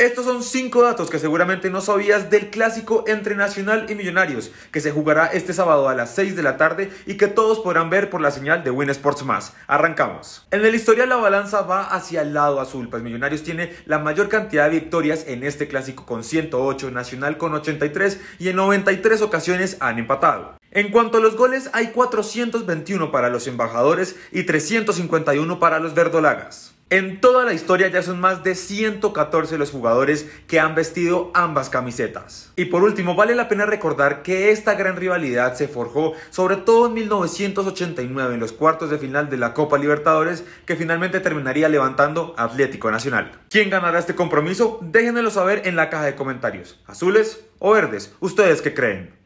Estos son 5 datos que seguramente no sabías del clásico entre Nacional y Millonarios, que se jugará este sábado a las 6 de la tarde y que todos podrán ver por la señal de Win Sports Más. Arrancamos. En el historial la balanza va hacia el lado azul, pues Millonarios tiene la mayor cantidad de victorias en este clásico con 108, Nacional con 83 y en 93 ocasiones han empatado. En cuanto a los goles, hay 421 para los embajadores y 351 para los verdolagas. En toda la historia ya son más de 114 los jugadores que han vestido ambas camisetas. Y por último, vale la pena recordar que esta gran rivalidad se forjó sobre todo en 1989 en los cuartos de final de la Copa Libertadores que finalmente terminaría levantando Atlético Nacional. ¿Quién ganará este compromiso? Déjenmelo saber en la caja de comentarios. ¿Azules o verdes? ¿Ustedes qué creen?